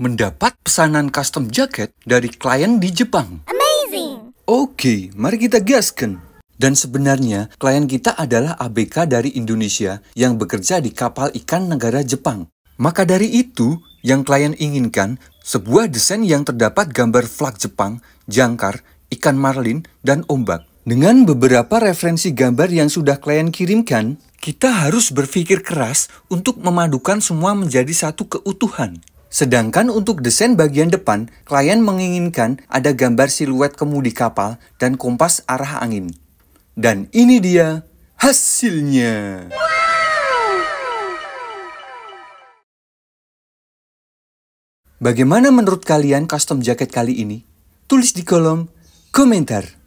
mendapat pesanan custom jaket dari klien di Jepang. Amazing! Oke, mari kita gaskan. Dan sebenarnya, klien kita adalah ABK dari Indonesia yang bekerja di kapal ikan negara Jepang. Maka dari itu, yang klien inginkan sebuah desain yang terdapat gambar flag Jepang, jangkar, ikan marlin, dan ombak. Dengan beberapa referensi gambar yang sudah klien kirimkan, kita harus berpikir keras untuk memadukan semua menjadi satu keutuhan. Sedangkan untuk desain bagian depan, klien menginginkan ada gambar siluet kemudi kapal dan kompas arah angin. Dan ini dia hasilnya. Bagaimana menurut kalian custom jaket kali ini? Tulis di kolom komentar.